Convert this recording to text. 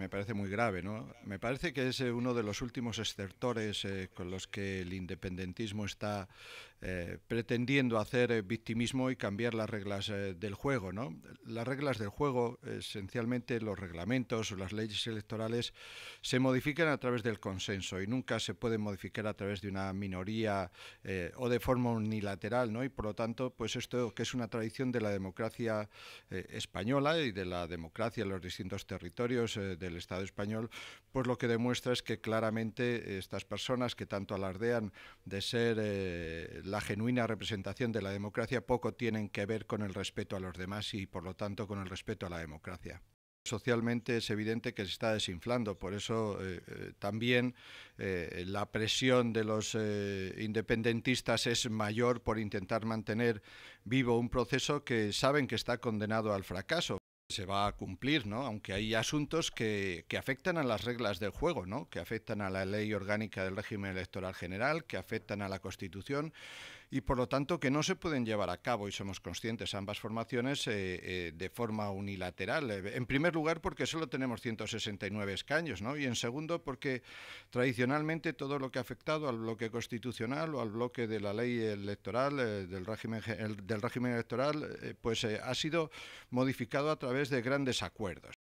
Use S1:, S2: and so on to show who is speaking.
S1: me parece muy grave, ¿no? Me parece que es eh, uno de los últimos excertores eh, con los que el independentismo está eh, pretendiendo hacer victimismo y cambiar las reglas del juego, ¿no? Las reglas del juego, esencialmente los reglamentos o las leyes electorales, se modifican a través del consenso y nunca se pueden modificar a través de una minoría o de forma unilateral, ¿no? Y por lo tanto, pues esto que es una tradición de la democracia española y de la democracia en los distintos territorios de el Estado español, pues lo que demuestra es que claramente estas personas que tanto alardean de ser eh, la genuina representación de la democracia poco tienen que ver con el respeto a los demás y por lo tanto con el respeto a la democracia socialmente es evidente que se está desinflando. Por eso eh, eh, también la presión de los independentistas es mayor por intentar mantener vivo un proceso que saben que está condenado al fracaso se va a cumplir, ¿no? Aunque hay asuntos que, que, afectan a las reglas del juego, ¿no? Que afectan a la ley orgánica del régimen electoral general, que afectan a la Constitución, y por lo tanto que no se pueden llevar a cabo, y somos conscientes ambas formaciones, eh, eh, de forma unilateral. Eh, en primer lugar, porque solo tenemos 169 escaños, ¿no? y en segundo, porque tradicionalmente todo lo que ha afectado al bloque constitucional o al bloque de la ley electoral, del, régimen, del régimen electoral, pues ha sido modificado a través de grandes acuerdos.